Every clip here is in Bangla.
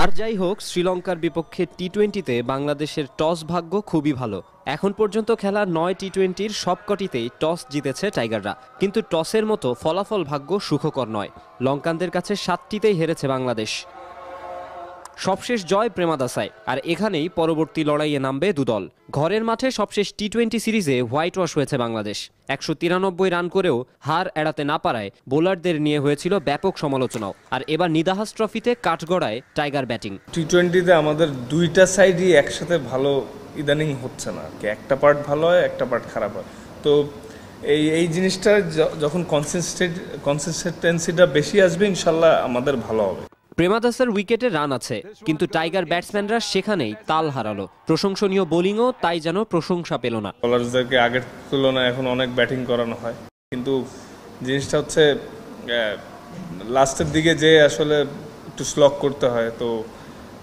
আর যাই হোক শ্রীলঙ্কার বিপক্ষে টি টোয়েন্টিতে বাংলাদেশের টস ভাগ্য খুবই ভালো এখন পর্যন্ত খেলা নয় টি টোয়েন্টির সবকটিতেই টস জিতেছে টাইগাররা কিন্তু টসের মতো ফলাফল ভাগ্য সুখকর নয় লঙ্কানদের কাছে সাতটিতেই হেরেছে বাংলাদেশ সবশেষ জয় প্রেমাদাসায় আর এখানেই পরবর্তী লড়াইয়ে নামবে দুদল ঘরের মাঠে সবশেষ টি টোয়েন্টি সিরিজে হোয়াইট ওয়াশ হয়েছে বাংলাদেশ একশো তিরানব্বই রান করেও হার এড়াতে না পারায় বোলারদের নিয়ে হয়েছিল ব্যাপক সমালোচনাও আর এবার নিদাহাস ট্রফিতে কাঠগড়ায় টাইগার ব্যাটিং টি টোয়েন্টিতে আমাদের দুইটা সাইডই একসাথে ভালো ইদানিং হচ্ছে না একটা পার্ট ভালো হয় একটা পার্ট খারাপ হয় তো এই এই জিনিসটা যখন কনসিস্টেন্ট কনসিস্টেন্সিটা বেশি আসবে ইনশাল্লাহ আমাদের ভালো হবে প্রেমাদাসের উইকেটে রান আছে কিন্তু টাইগার ব্যাটসম্যানরা সেখানেই তাল হারালো প্রশংসনীয় বোলিংও তাই যেন প্রশংসা পেল না বোলারদেরকে আগের তুলনায় এখন অনেক ব্যাটিং করানো হয় কিন্তু জিনিসটা হচ্ছে লাস্টের দিকে যে আসলে একটু স্লক করতে হয় তো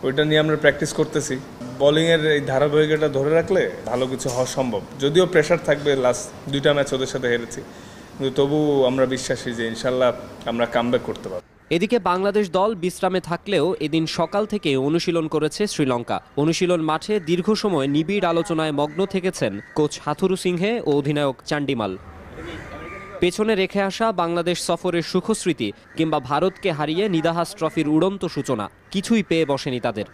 ওইটা নিয়ে আমরা প্র্যাকটিস করতেছি বোলিংয়ের এই ধারাবাহিকতা ধরে রাখলে ভালো কিছু হওয়া সম্ভব যদিও প্রেশার থাকবে লাস্ট দুইটা ম্যাচ ওদের সাথে হেরেছি কিন্তু তবু আমরা বিশ্বাসী যে ইনশাল্লাহ আমরা কামব্যাক করতে পারবো এদিকে বাংলাদেশ দল বিশ্রামে থাকলেও এদিন সকাল থেকে অনুশীলন করেছে শ্রীলঙ্কা অনুশীলন মাঠে দীর্ঘ সময় নিবিড় আলোচনায় মগ্ন থেকেছেন কোচ হাথুরু সিংহে ও অধিনায়ক চান্ডিমাল পেছনে রেখে আসা বাংলাদেশ সফরের সুখস্মৃতি কিংবা ভারতকে হারিয়ে নিদাহাস ট্রফির উড়ন্ত সূচনা কিছুই পেয়ে বসেনি তাদের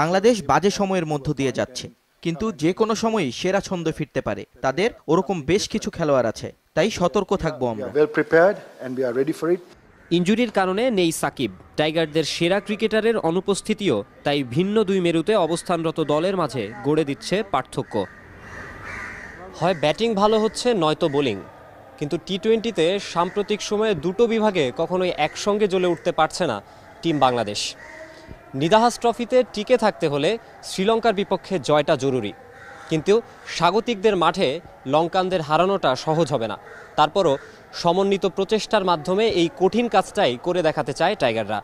বাংলাদেশ বাজে সময়ের মধ্য দিয়ে যাচ্ছে কিন্তু যে কোনো সময়ই সেরা ছন্দ ফিরতে পারে তাদের ওরকম বেশ কিছু খেলোয়াড় আছে তাই সতর্ক থাকবো আমরা ইঞ্জুরির কারণে নেই সাকিব টাইগারদের সেরা ক্রিকেটারের অনুপস্থিতিও তাই ভিন্ন দুই মেরুতে অবস্থানরত দলের মাঝে গড়ে দিচ্ছে পার্থক্য হয় ব্যাটিং ভালো হচ্ছে নয়তো বোলিং কিন্তু টি টোয়েন্টিতে সাম্প্রতিক সময়ে দুটো বিভাগে কখনোই একসঙ্গে জ্বলে উঠতে পারছে না টিম বাংলাদেশ নিদাহাস ট্রফিতে টিকে থাকতে হলে শ্রীলঙ্কার বিপক্ষে জয়টা জরুরি কিন্তু স্বাগতিকদের মাঠে লঙ্কানদের হারানোটা সহজ হবে না তারপরও সমন্বিত প্রচেষ্টার মাধ্যমে এই কঠিন কাজটাই করে দেখাতে চায় টাইগাররা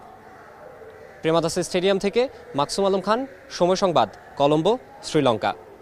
প্রেমাদাসের স্টেডিয়াম থেকে মাকসুম আলম খান সময় সংবাদ কলম্বো শ্রীলঙ্কা